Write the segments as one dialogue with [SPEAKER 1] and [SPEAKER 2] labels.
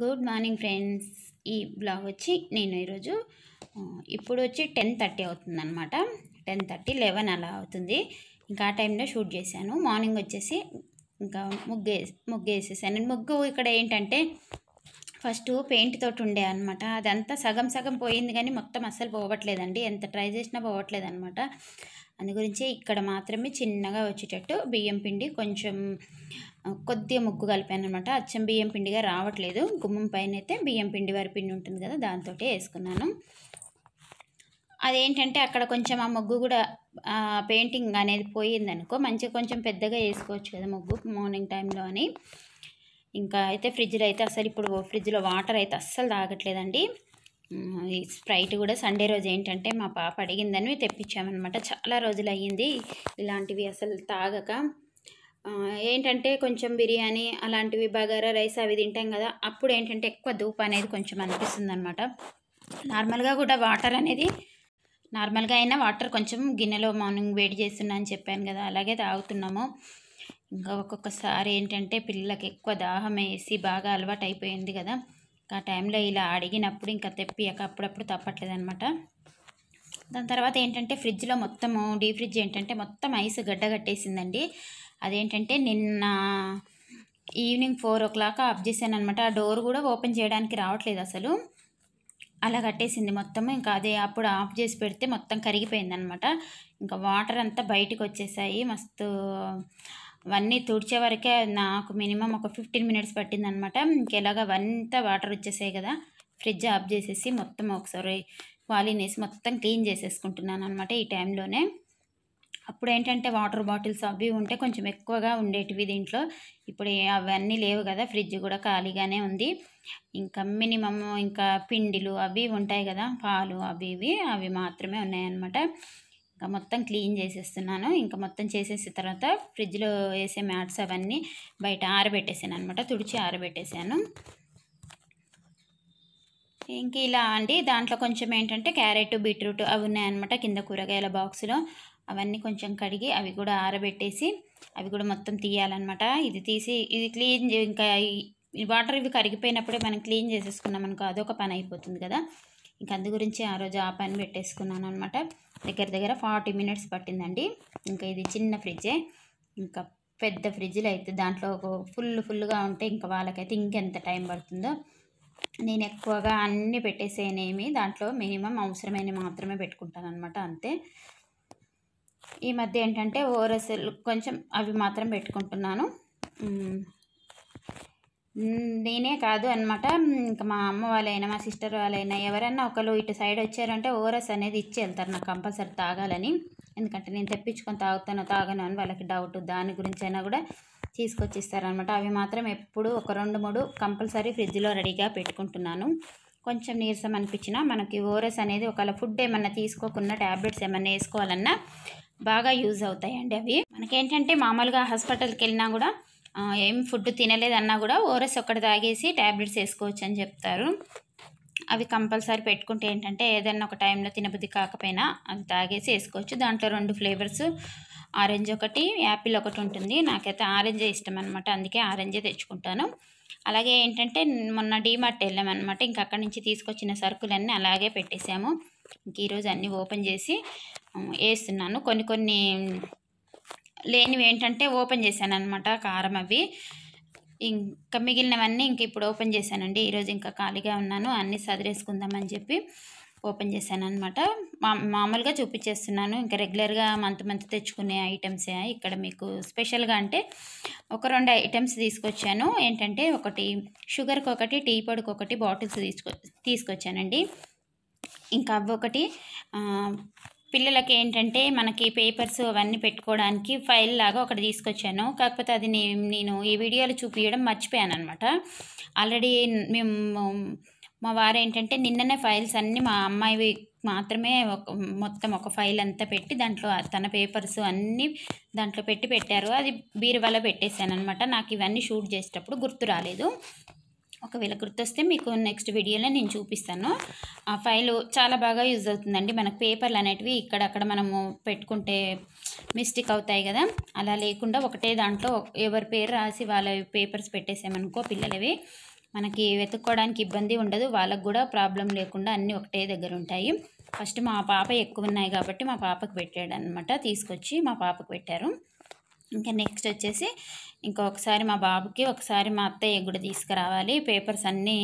[SPEAKER 1] good morning friends ఈ blog వచ్చి నేను ఈరోజు ఇప్పుడు వచ్చి టెన్ థర్టీ అనమాట టెన్ థర్టీ లెవెన్ అలా అవుతుంది ఇంకా ఆ టైంలో షూట్ చేశాను మార్నింగ్ వచ్చేసి ఇంకా ముగ్గు ముగ్గు వేసేసాను ముగ్గు ఇక్కడ ఏంటంటే ఫస్ట్ పెయింట్ తోటి ఉండే అనమాట అదంతా సగం సగం పోయింది కానీ మొత్తం అస్సలు పోవట్లేదండి ఎంత ట్రై చేసినా అనమాట అందుగురించి ఇక్కడ మాత్రమే చిన్నగా వచ్చేటట్టు బియ్యం పిండి కొంచెం కొద్దిగా ముగ్గు కలిపాను అనమాట అచ్చం బియ్యం పిండిగా రావట్లేదు గుమ్మం పైన అయితే బియ్యం పిండి వారి పిండి ఉంటుంది కదా దాంతో వేసుకున్నాను అదేంటంటే అక్కడ కొంచెం ఆ ముగ్గు కూడా పెయింటింగ్ అనేది పోయిందనుకో మంచిగా కొంచెం పెద్దగా వేసుకోవచ్చు కదా ముగ్గు మార్నింగ్ టైంలో అని ఇంకా అయితే ఫ్రిడ్జ్లో అయితే అసలు ఇప్పుడు ఫ్రిడ్జ్లో వాటర్ అయితే అస్సలు తాగట్లేదండి ఈ స్ప్రైట్ కూడా సండే రోజు ఏంటంటే మా పాప అడిగిందని తెప్పించామన్నమాట చాలా రోజులు అయ్యింది ఇలాంటివి అసలు తాగక ఏంటంటే కొంచెం బిర్యానీ అలాంటివి బగారా రైస్ అవి తింటాం కదా అప్పుడు ఏంటంటే ఎక్కువ ధూపు అనేది కొంచెం అనిపిస్తుంది అనమాట నార్మల్గా కూడా వాటర్ అనేది నార్మల్గా అయినా వాటర్ కొంచెం గిన్నెలో మార్నింగ్ వేడి చేస్తున్నా అని చెప్పాను కదా అలాగే తాగుతున్నాము ఇంకా ఒక్కొక్కసారి ఏంటంటే పిల్లలకి ఎక్కువ దాహం వేసి బాగా అలవాటు అయిపోయింది కదా ఆ టైంలో ఇలా అడిగినప్పుడు ఇంకా తెప్పి అప్పుడప్పుడు తప్పట్లేదు అనమాట దాని తర్వాత ఏంటంటే ఫ్రిడ్జ్లో మొత్తము డీ ఫ్రిడ్జ్ ఏంటంటే మొత్తం ఐస్ గడ్డ కట్టేసిందండి అదేంటంటే నిన్న evening four o'clock off చేశాను అనమాట ఆ డోర్ కూడా ఓపెన్ చేయడానికి రావట్లేదు అసలు అలా కట్టేసింది మొత్తం ఇంకా అదే అప్పుడు ఆఫ్ చేసి పెడితే మొత్తం కరిగిపోయింది అనమాట ఇంకా వాటర్ అంతా బయటకు వచ్చేసాయి మస్తు అవన్నీ తుడిచే వరకే నాకు మినిమం ఒక ఫిఫ్టీన్ మినిట్స్ పట్టిందనమాట ఇంకెలాగ అవంతా వాటర్ వచ్చేసాయి కదా ఫ్రిడ్జ్ ఆఫ్ చేసేసి మొత్తం ఒకసారి క్వాలిన్ వేసి మొత్తం క్లీన్ చేసేసుకుంటున్నాను అనమాట ఈ టైంలోనే అప్పుడు ఏంటంటే వాటర్ బాటిల్స్ అవి ఉంటే కొంచెం ఎక్కువగా ఉండేటివి దీంట్లో ఇప్పుడు అవన్నీ లేవు కదా ఫ్రిడ్జ్ కూడా ఖాళీగానే ఉంది ఇంకా మినిమమ్ ఇంకా పిండిలు అవి ఉంటాయి కదా పాలు అవి ఇవి అవి మాత్రమే ఉన్నాయన్నమాట ఇంకా మొత్తం క్లీన్ చేసేస్తున్నాను ఇంకా మొత్తం చేసేసిన తర్వాత ఫ్రిడ్జ్లో వేసే మ్యాట్స్ అవన్నీ బయట ఆరబెట్టేసాను అనమాట తుడిచి ఆరబెట్టేసాను ఇంక ఇలా అండి దాంట్లో కొంచెం ఏంటంటే క్యారెట్ బీట్రూట్ అవి ఉన్నాయన్నమాట కింద కూరగాయల బాక్స్లో అవన్నీ కొంచెం కడిగి అవి కూడా ఆరబెట్టేసి అవి కూడా మొత్తం తీయాలన్నమాట ఇది తీసి ఇది క్లీన్ ఇంకా వాటర్ ఇవి కరిగిపోయినప్పుడే మనం క్లీన్ చేసేసుకున్నాం అనుకో అదొక పని అయిపోతుంది కదా ఇంక అందు గురించి ఆ రోజు ఆ పని పెట్టేసుకున్నాను అనమాట దగ్గర దగ్గర ఫార్టీ మినిట్స్ పట్టిందండి ఇంకా ఇది చిన్న ఫ్రిడ్జే ఇంకా పెద్ద ఫ్రిడ్జ్లు అయితే దాంట్లో ఫుల్ ఫుల్గా ఉంటే ఇంకా వాళ్ళకైతే ఇంకెంత టైం పడుతుందో నేను ఎక్కువగా అన్నీ పెట్టేసేనేమి దాంట్లో మినిమం అవసరమైన మాత్రమే పెట్టుకుంటాను అనమాట అంతే ఈ మధ్య ఏంటంటే ఓరసలు కొంచెం అవి మాత్రం పెట్టుకుంటున్నాను నేనే కాదు అనమాట ఇంకా మా అమ్మ వాళ్ళైనా మా సిస్టర్ వాళ్ళైనా ఎవరైనా ఒకరు ఇటు సైడ్ వచ్చారంటే ఓరస్ అనేది ఇచ్చి వెళ్తారు నాకు కంపల్సరీ తాగాలని ఎందుకంటే నేను తెప్పించుకొని తాగుతాను తాగను అని వాళ్ళకి డౌట్ దాని గురించి అయినా కూడా తీసుకొచ్చి ఇస్తారనమాట అవి మాత్రం ఎప్పుడు ఒక రెండు మూడు కంపల్సరీ ఫ్రిడ్జ్లో రెడీగా పెట్టుకుంటున్నాను కొంచెం నీరసం అనిపించినా మనకి ఓరస్ అనేది ఒకవేళ ఫుడ్ ఏమన్నా తీసుకోకుండా ట్యాబ్లెట్స్ ఏమన్నా వేసుకోవాలన్నా బాగా యూజ్ అవుతాయండి అవి మనకేంటంటే మామూలుగా హాస్పిటల్కి వెళ్ళినా కూడా ఏం ఫుడ్ తినలేదన్నా కూడా ఓరస్ ఒకటి తాగేసి ట్యాబ్లెట్స్ వేసుకోవచ్చు అని చెప్తారు అవి కంపల్సరీ పెట్టుకుంటే ఏంటంటే ఏదైనా ఒక టైంలో తినబుద్ధి కాకపోయినా అది తాగేసి వేసుకోవచ్చు దాంట్లో రెండు ఫ్లేవర్స్ ఆరెంజ్ ఒకటి యాపిల్ ఒకటి ఉంటుంది నాకైతే ఆరెంజే ఇష్టం అనమాట అందుకే ఆరెంజే తెచ్చుకుంటాను అలాగే ఏంటంటే మొన్న డీమార్ట్ వెళ్ళామన్నమాట ఇంకా అక్కడి నుంచి తీసుకొచ్చిన సరుకులన్నీ అలాగే పెట్టేశాము ఈరోజు అన్నీ ఓపెన్ చేసి వేస్తున్నాను కొన్ని కొన్ని లేనివి ఏంటంటే ఓపెన్ చేశాను అనమాట కారం అవి ఇంకా మిగిలినవన్నీ ఇంక ఇప్పుడు ఓపెన్ చేశానండి ఈరోజు ఇంకా ఖాళీగా ఉన్నాను అన్నీ సదిరేసుకుందామని చెప్పి ఓపెన్ చేశాను అనమాట మా మామూలుగా చూపించేస్తున్నాను ఇంకా రెగ్యులర్గా మంత్ మంత్ తెచ్చుకునే ఐటమ్సే ఇక్కడ మీకు స్పెషల్గా అంటే ఒక రెండు ఐటమ్స్ తీసుకొచ్చాను ఏంటంటే ఒకటి షుగర్కి ఒకటి టీ పొడికి ఒకటి బాటిల్స్ తీసుకొ తీసుకొచ్చానండి ఇంకా అవి ఒకటి పిల్లలకి ఏంటంటే మనకి పేపర్స్ అవన్నీ పెట్టుకోవడానికి ఫైల్ లాగా ఒకటి తీసుకొచ్చాను కాకపోతే అది నేను ఈ వీడియోలో చూపించడం మర్చిపోయాను అనమాట ఆల్రెడీ మేము మా వారు ఏంటంటే నిన్ననే ఫైల్స్ అన్నీ మా అమ్మాయి మాత్రమే ఒక మొత్తం ఒక ఫైల్ అంతా పెట్టి దాంట్లో తన పేపర్స్ అన్నీ దాంట్లో పెట్టి పెట్టారు అది బీరువాలో పెట్టేశాను అనమాట నాకు ఇవన్నీ షూట్ చేసేటప్పుడు గుర్తు రాలేదు ఒకవేళ గుర్తొస్తే మీకు నెక్స్ట్ వీడియోలో నేను చూపిస్తాను ఆ ఫైల్ చాలా బాగా యూజ్ అవుతుందండి మనకు పేపర్లు అనేటివి ఇక్కడక్కడ మనము పెట్టుకుంటే మిస్టేక్ అవుతాయి కదా అలా లేకుండా ఒకటే దాంట్లో ఎవరి పేరు రాసి వాళ్ళ పేపర్స్ పెట్టేసామనుకో పిల్లలవి మనకి వెతుక్కోవడానికి ఇబ్బంది ఉండదు వాళ్ళకు కూడా ప్రాబ్లం లేకుండా అన్నీ ఒకటే దగ్గర ఉంటాయి ఫస్ట్ మా పాప ఎక్కువ ఉన్నాయి కాబట్టి మా పాపకు పెట్టాడు అనమాట తీసుకొచ్చి మా పాపకు పెట్టారు ఇంకా నెక్స్ట్ వచ్చేసి ఇంకొకసారి మా బాబుకి ఒకసారి మా అత్తయ్య కూడా తీసుకురావాలి పేపర్స్ అన్నీ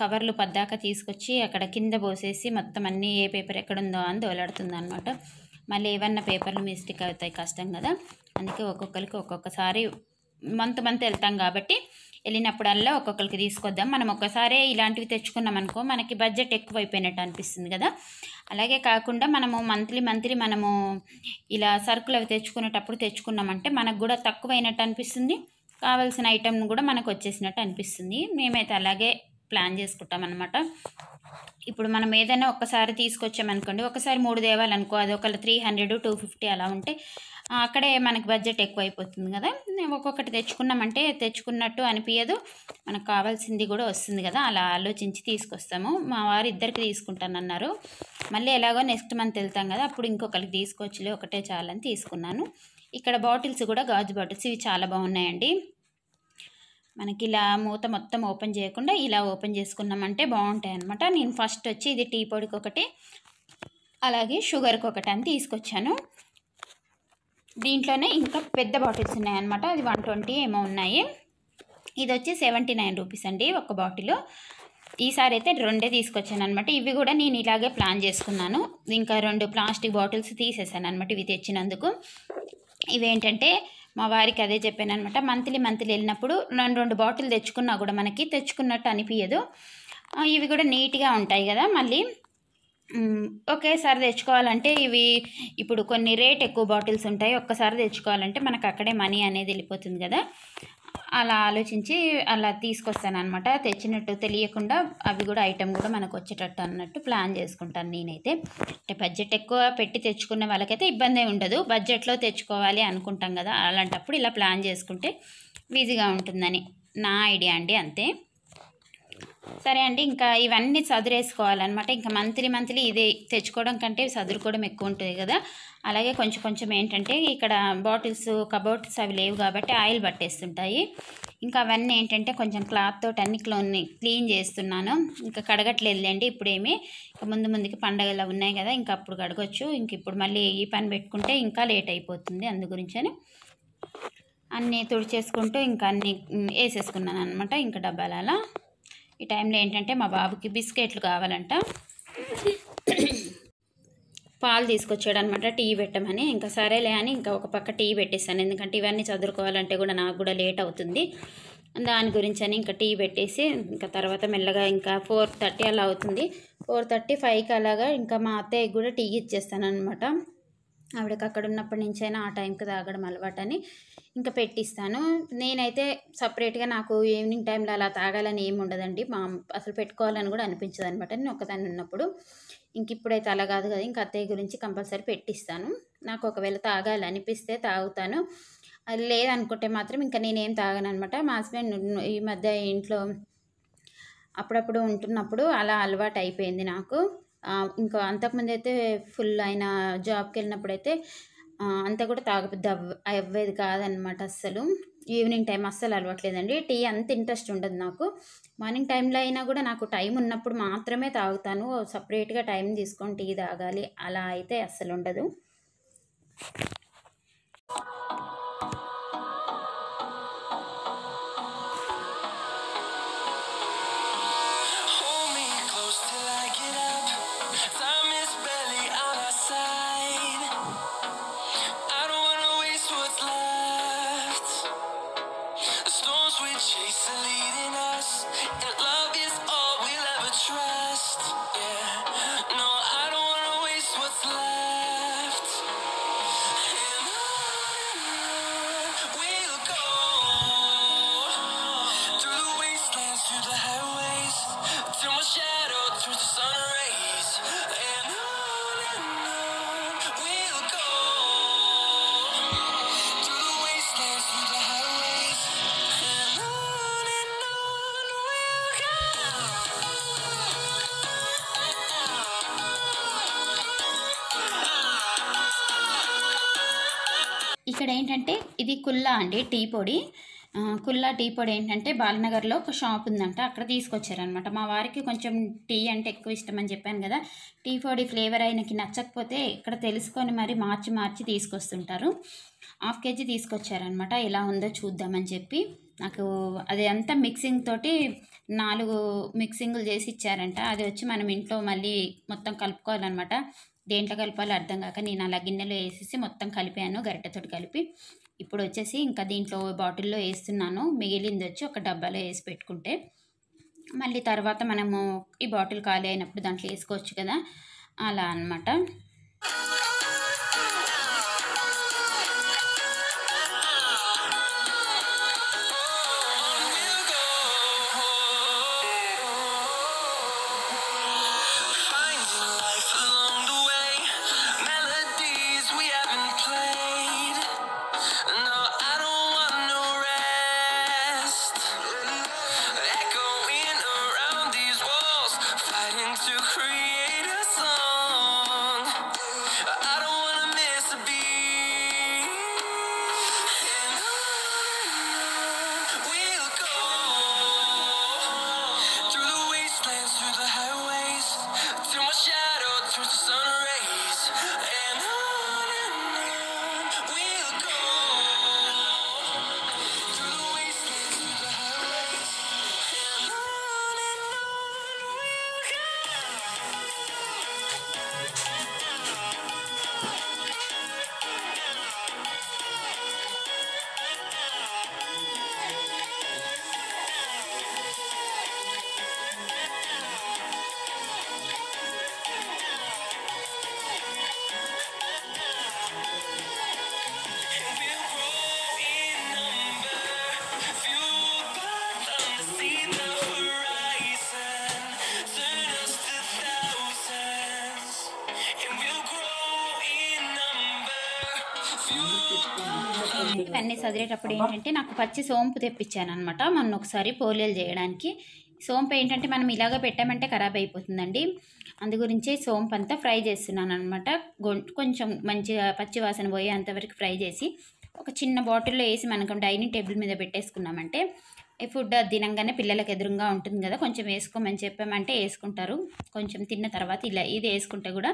[SPEAKER 1] కవర్లు పద్దాక తీసుకొచ్చి అక్కడ కింద పోసేసి మొత్తం అన్నీ ఏ పేపర్ ఎక్కడుందో అని దోలాడుతుంది అనమాట మళ్ళీ ఏవన్నా పేపర్లు మిస్టేక్ అవుతాయి కష్టం కదా అందుకే ఒక్కొక్కరికి ఒక్కొక్కసారి మంత్ మంత్ వెళ్తాం కాబట్టి వెళ్ళినప్పుడల్లా ఒక్కొక్కరికి తీసుకొద్దాం మనం ఒక్కసారే ఇలాంటివి తెచ్చుకున్నాం అనుకో మనకి బడ్జెట్ ఎక్కువ అయిపోయినట్టు అనిపిస్తుంది కదా అలాగే కాకుండా మనము మంత్లీ మంత్లీ మనము ఇలా సరుకులు అవి తెచ్చుకునేటప్పుడు తెచ్చుకున్నామంటే మనకు కూడా తక్కువైనట్టు అనిపిస్తుంది కావాల్సిన ఐటెంను కూడా మనకు వచ్చేసినట్టు అనిపిస్తుంది మేమైతే అలాగే ప్లాన్ చేసుకుంటాం అనమాట ఇప్పుడు మనం ఏదైనా ఒక్కసారి తీసుకొచ్చామనుకోండి ఒకసారి మూడు దేవాలనుకో అది ఒకళ్ళు త్రీ హండ్రెడ్ టూ ఫిఫ్టీ అలా ఉంటే అక్కడే మనకి బడ్జెట్ ఎక్కువ అయిపోతుంది కదా ఒక్కొక్కటి తెచ్చుకున్నామంటే తెచ్చుకున్నట్టు అనిపించదు మనకు కావాల్సింది కూడా వస్తుంది కదా అలా ఆలోచించి తీసుకొస్తాము మా వారు ఇద్దరికి తీసుకుంటానన్నారు మళ్ళీ ఎలాగో నెక్స్ట్ మంత్ వెళ్తాం కదా అప్పుడు ఇంకొకరికి తీసుకొచ్చిలే ఒకటే చాలని తీసుకున్నాను ఇక్కడ బాటిల్స్ కూడా గాజు బాటిల్స్ ఇవి చాలా బాగున్నాయండి మనకి ఇలా మూత మొత్తం ఓపెన్ చేయకుండా ఇలా ఓపెన్ చేసుకున్నామంటే బాగుంటాయి అనమాట నేను ఫస్ట్ వచ్చి ఇది టీ పొడికి ఒకటి అలాగే షుగర్కి ఒకటి అని తీసుకొచ్చాను దీంట్లోనే ఇంకా పెద్ద బాటిల్స్ ఉన్నాయన్నమాట అది వన్ ట్వంటీ ఏమో ఉన్నాయి ఇది వచ్చి సెవెంటీ నైన్ రూపీస్ అండి ఒక బాటిల్ ఈసారి అయితే రెండే తీసుకొచ్చాను అనమాట ఇవి కూడా నేను ఇలాగే ప్లాన్ చేసుకున్నాను ఇంకా రెండు ప్లాస్టిక్ బాటిల్స్ తీసేసాను అనమాట ఇవి తెచ్చినందుకు ఇవేంటంటే మా వారికి అదే చెప్పాను అనమాట మంత్లీ మంత్లీ వెళ్ళినప్పుడు రెండు రెండు బాటిల్ తెచ్చుకున్నా కూడా మనకి తెచ్చుకున్నట్టు అనిపించదు ఇవి కూడా నీట్గా ఉంటాయి కదా మళ్ళీ ఒకేసారి తెచ్చుకోవాలంటే ఇవి ఇప్పుడు కొన్ని రేట్ ఎక్కువ బాటిల్స్ ఉంటాయి ఒక్కసారి తెచ్చుకోవాలంటే మనకు అక్కడే మనీ అనేది వెళ్ళిపోతుంది కదా అలా ఆలోచించి అలా తీసుకొస్తాను అనమాట తెచ్చినట్టు తెలియకుండా అవి కూడా ఐటెం కూడా మనకు వచ్చేటట్టు అన్నట్టు ప్లాన్ చేసుకుంటాను నేనైతే అంటే బడ్జెట్ ఎక్కువ పెట్టి తెచ్చుకునే వాళ్ళకైతే ఇబ్బంది ఉండదు బడ్జెట్లో తెచ్చుకోవాలి అనుకుంటాం కదా అలాంటప్పుడు ఇలా ప్లాన్ చేసుకుంటే ఈజీగా ఉంటుందని నా ఐడియా అండి అంతే సరే అండి ఇంకా ఇవన్నీ చదురేసుకోవాలన్నమాట ఇంకా మంత్లీ మంత్లీ ఇదే తెచ్చుకోవడం కంటే చదురుకోవడం ఎక్కువ ఉంటుంది కదా అలాగే కొంచెం కొంచెం ఏంటంటే ఇక్కడ బాటిల్స్ కబోర్డ్స్ అవి లేవు కాబట్టి ఆయిల్ పట్టేస్తుంటాయి ఇంకా అవన్నీ ఏంటంటే కొంచెం క్లాత్ తోటి అన్ని క్లోన్ని క్లీన్ చేస్తున్నాను ఇంకా కడగట్లేదులేండి ఇప్పుడేమి ఇంకా ముందు ముందుకి పండగలు ఉన్నాయి కదా ఇంకా అప్పుడు కడగొచ్చు ఇంక ఇప్పుడు మళ్ళీ ఈ పని పెట్టుకుంటే ఇంకా లేట్ అయిపోతుంది అందు గురించని అన్నీ తుడిచేసుకుంటూ ఇంకా అన్నీ వేసేసుకున్నాను అనమాట ఇంకా డబ్బాలలో ఈ టైంలో ఏంటంటే మా బాబుకి బిస్కెట్లు కావాలంట పాలు తీసుకొచ్చాడు అనమాట టీ పెట్టమని ఇంకా సరేలే అని ఇంకా ఒక పక్క టీ పెట్టేశాను ఎందుకంటే ఇవన్నీ చదువుకోవాలంటే కూడా నాకు కూడా లేట్ అవుతుంది దాని గురించి అని ఇంకా టీ పెట్టేసి ఇంకా తర్వాత మెల్లగా ఇంకా ఫోర్ థర్టీ అలా అవుతుంది ఫోర్ థర్టీ ఫైవ్కి అలాగా ఇంకా మా అత్తయ్యకి కూడా టీ ఇచ్చేస్తాను అనమాట ఆవిడకి అక్కడ ఉన్నప్పటి నుంచైనా ఆ టైంకి తాగడం అలవాటని ఇంకా పెట్టిస్తాను నేనైతే సపరేట్గా నాకు ఈవినింగ్ టైంలో అలా తాగాలని ఏమి ఉండదండి మా అసలు పెట్టుకోవాలని కూడా అనిపించదు అనమాట నేను ఒకదాన్ని ఉన్నప్పుడు ఇంక ఇప్పుడైతే అలా కాదు కదా ఇంక అత్తయ్య గురించి కంపల్సరీ పెట్టిస్తాను నాకు ఒకవేళ తాగాలి అనిపిస్తే తాగుతాను అది లేదనుకుంటే మాత్రం ఇంకా నేనేం తాగాను అనమాట మా హస్బెండ్ ఈ మధ్య ఇంట్లో అప్పుడప్పుడు ఉంటున్నప్పుడు అలా అలవాటు అయిపోయింది నాకు ఇంకా అంతకుముందు అయితే ఫుల్ ఆయన జాబ్కి వెళ్ళినప్పుడు అయితే అంతా కూడా తాగపెద్ద అవ్వేది కాదనమాట అస్సలు ఈవినింగ్ టైం అస్సలు అలవట్లేదండి టీ అంత ఇంట్రెస్ట్ ఉండదు నాకు మార్నింగ్ టైంలో అయినా కూడా నాకు టైం ఉన్నప్పుడు మాత్రమే తాగుతాను సపరేట్గా టైం తీసుకొని టీ తాగాలి అలా అయితే అస్సలు ఉండదు ఇక్కడ ఏంటంటే ఇది కుల్లా అండి టీ పొడి కుల్లా టీ పొడి ఏంటంటే బాలనగర్లో ఒక షాప్ ఉందంట అక్కడ తీసుకొచ్చారనమాట మా వారికి కొంచెం టీ అంటే ఎక్కువ ఇష్టం అని చెప్పాను కదా టీ పొడి ఫ్లేవర్ ఆయనకి నచ్చకపోతే ఇక్కడ తెలుసుకొని మరి మార్చి మార్చి తీసుకొస్తుంటారు హాఫ్ కేజీ తీసుకొచ్చారనమాట ఎలా ఉందో చూద్దామని చెప్పి నాకు అది అంతా మిక్సింగ్ తోటి నాలుగు మిక్సింగ్లు చేసి ఇచ్చారంట అది వచ్చి మనం ఇంట్లో మళ్ళీ మొత్తం కలుపుకోవాలన్నమాట దేంట్లో కలపాలో అర్థం కాక నేను అలా గిన్నెలో వేసేసి మొత్తం కలిపాను గరిటతో కలిపి ఇప్పుడు వచ్చేసి ఇంకా దీంట్లో బాటిల్లో వేస్తున్నాను మిగిలింది వచ్చి ఒక డబ్బాలో వేసి పెట్టుకుంటే మళ్ళీ తర్వాత మనము ఈ బాటిల్ ఖాళీ అయినప్పుడు దాంట్లో వేసుకోవచ్చు కదా అలా అనమాట చదివేటప్పుడు ఏంటంటే నాకు పచ్చి సోంపు తెప్పించాను అనమాట మొన్న ఒకసారి పోలియలు చేయడానికి సోంపు ఏంటంటే మనం ఇలాగ పెట్టామంటే ఖరాబ్ అయిపోతుందండి అందు గురించి సోంపు అంతా ఫ్రై చేస్తున్నాను అనమాట కొంచెం మంచిగా పచ్చి వాసన పోయి అంతవరకు ఫ్రై చేసి ఒక చిన్న బాటిల్లో వేసి మనకు డైనింగ్ టేబుల్ మీద పెట్టేసుకున్నామంటే ఈ ఫుడ్ తినంగానే పిల్లలకు ఎదురుగా ఉంటుంది కదా కొంచెం వేసుకోమని చెప్పామంటే వేసుకుంటారు కొంచెం తిన్న తర్వాత ఇలా ఇది వేసుకుంటే కూడా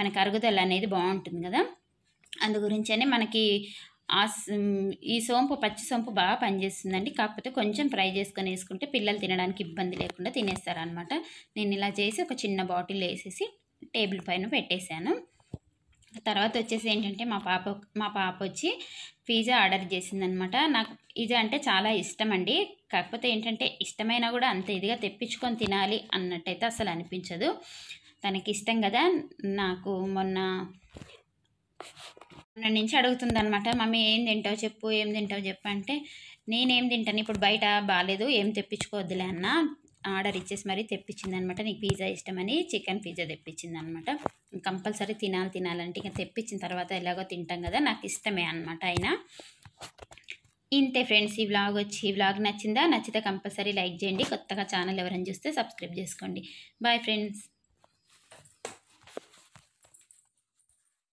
[SPEAKER 1] మనకు అరుగుదల అనేది బాగుంటుంది కదా అందు గురించనే మనకి ఆ ఈ సోంపు పచ్చి సోంపు బాగా పనిచేస్తుందండి కాకపోతే కొంచెం ఫ్రై చేసుకొని వేసుకుంటే పిల్లలు తినడానికి ఇబ్బంది లేకుండా తినేస్తారనమాట నేను ఇలా చేసి ఒక చిన్న బాటిల్ వేసేసి టేబుల్ పైన పెట్టేశాను తర్వాత వచ్చేసి ఏంటంటే మా పాప మా పాప వచ్చి పిజ్జా ఆర్డర్ చేసిందనమాట నాకు పిజ్జా అంటే చాలా ఇష్టం అండి కాకపోతే ఏంటంటే ఇష్టమైనా కూడా అంత ఇదిగా తెప్పించుకొని తినాలి అన్నట్టయితే అసలు అనిపించదు తనకి ఇష్టం కదా నాకు మొన్న నన్ను నుంచి అడుగుతుంది అనమాట మమ్మీ ఏం తింటావు చెప్పు ఏం తింటావు చెప్పు అంటే నేనేం తింటాను ఇప్పుడు బయట బాగాలేదు ఏం తెప్పించుకోవద్దులే అన్న ఆర్డర్ ఇచ్చేసి మరీ తెప్పించింది అనమాట నీకు పిజ్జా ఇష్టమని చికెన్ పిజ్జా తెప్పించింది అనమాట కంపల్సరీ తినాలి తినాలంటే ఇంకా తెప్పించిన తర్వాత ఎలాగో తింటాం కదా నాకు ఇష్టమే అనమాట ఆయన ఇంతే ఫ్రెండ్స్ ఈ వ్లాగ్ వచ్చి ఈ వ్లాగ్ నచ్చిందా నచ్చితే కంపల్సరీ లైక్ చేయండి కొత్తగా ఛానల్ ఎవరైనా చూస్తే సబ్స్క్రైబ్ చేసుకోండి బాయ్ ఫ్రెండ్స్